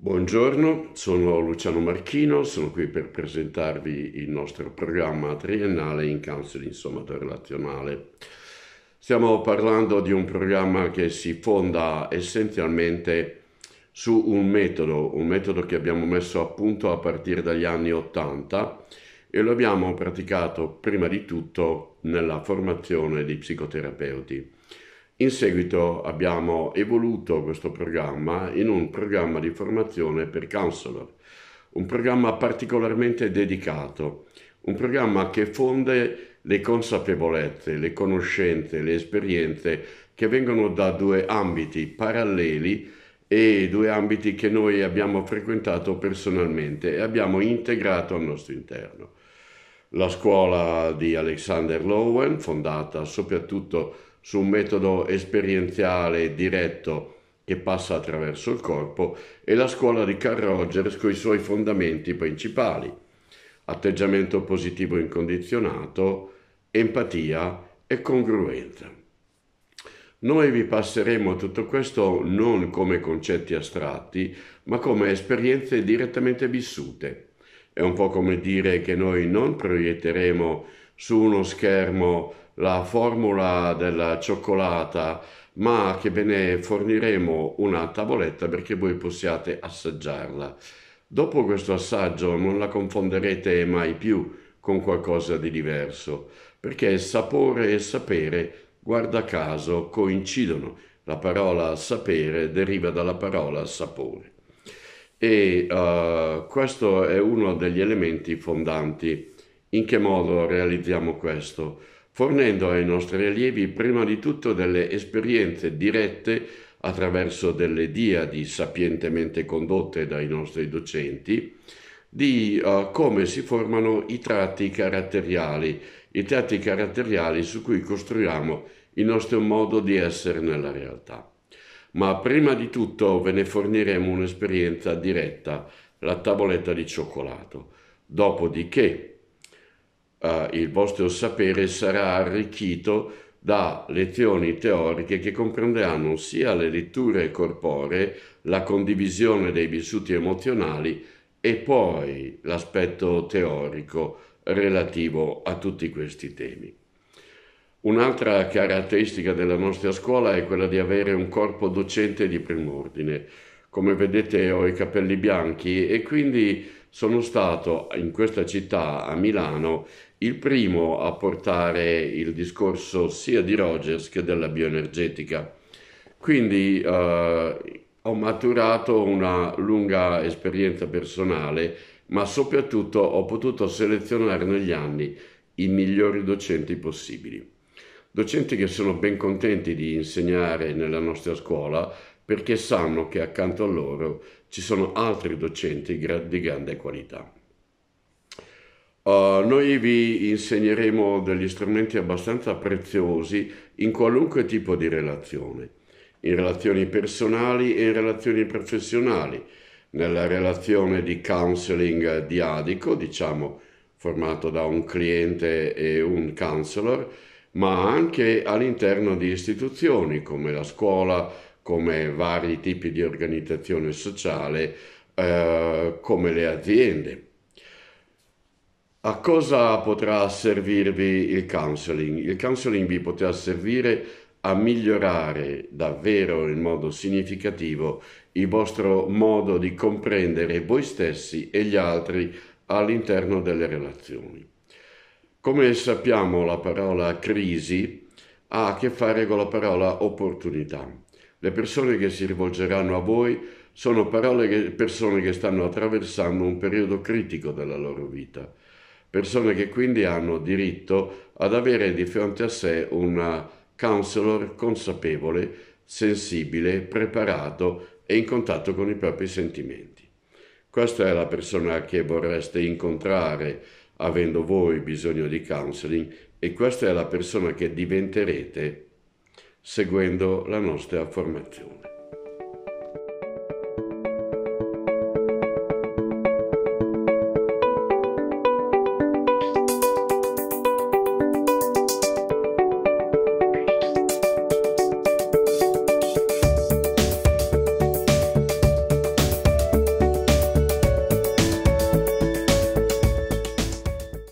Buongiorno, sono Luciano Marchino, sono qui per presentarvi il nostro programma triennale in counseling relazionale. Stiamo parlando di un programma che si fonda essenzialmente su un metodo, un metodo che abbiamo messo a punto a partire dagli anni 80 e lo abbiamo praticato prima di tutto nella formazione di psicoterapeuti. In seguito abbiamo evoluto questo programma in un programma di formazione per counselor, un programma particolarmente dedicato, un programma che fonde le consapevolezze, le conoscenze, le esperienze che vengono da due ambiti paralleli e due ambiti che noi abbiamo frequentato personalmente e abbiamo integrato al nostro interno. La scuola di Alexander Lowen, fondata soprattutto su un metodo esperienziale diretto che passa attraverso il corpo e la scuola di Carl Rogers con i suoi fondamenti principali, atteggiamento positivo incondizionato, empatia e congruenza. Noi vi passeremo tutto questo non come concetti astratti, ma come esperienze direttamente vissute. È un po' come dire che noi non proietteremo su uno schermo la formula della cioccolata, ma che ve ne forniremo una tavoletta perché voi possiate assaggiarla. Dopo questo assaggio non la confonderete mai più con qualcosa di diverso, perché sapore e sapere, guarda caso, coincidono. La parola sapere deriva dalla parola sapore. E uh, questo è uno degli elementi fondanti. In che modo realizziamo questo? fornendo ai nostri allievi prima di tutto delle esperienze dirette attraverso delle diadi sapientemente condotte dai nostri docenti di uh, come si formano i tratti caratteriali, i tratti caratteriali su cui costruiamo il nostro modo di essere nella realtà. Ma prima di tutto ve ne forniremo un'esperienza diretta, la tavoletta di cioccolato. Dopodiché eh, il vostro sapere sarà arricchito da lezioni teoriche che comprenderanno sia le letture corporee, la condivisione dei vissuti emozionali e poi l'aspetto teorico relativo a tutti questi temi. Un'altra caratteristica della nostra scuola è quella di avere un corpo docente di prim'ordine. Come vedete ho i capelli bianchi e quindi sono stato in questa città, a Milano, il primo a portare il discorso sia di Rogers che della bioenergetica. Quindi eh, ho maturato una lunga esperienza personale, ma soprattutto ho potuto selezionare negli anni i migliori docenti possibili. Docenti che sono ben contenti di insegnare nella nostra scuola perché sanno che accanto a loro ci sono altri docenti di grande qualità. Uh, noi vi insegneremo degli strumenti abbastanza preziosi in qualunque tipo di relazione, in relazioni personali e in relazioni professionali. Nella relazione di counseling diadico, diciamo formato da un cliente e un counselor, ma anche all'interno di istituzioni come la scuola, come vari tipi di organizzazione sociale, eh, come le aziende, a cosa potrà servirvi il counseling? Il counseling vi potrà servire a migliorare davvero in modo significativo il vostro modo di comprendere voi stessi e gli altri all'interno delle relazioni. Come sappiamo la parola crisi ha a che fare con la parola opportunità. Le persone che si rivolgeranno a voi sono parole che, persone che stanno attraversando un periodo critico della loro vita persone che quindi hanno diritto ad avere di fronte a sé un counselor consapevole, sensibile, preparato e in contatto con i propri sentimenti. Questa è la persona che vorreste incontrare avendo voi bisogno di counseling e questa è la persona che diventerete seguendo la nostra formazione.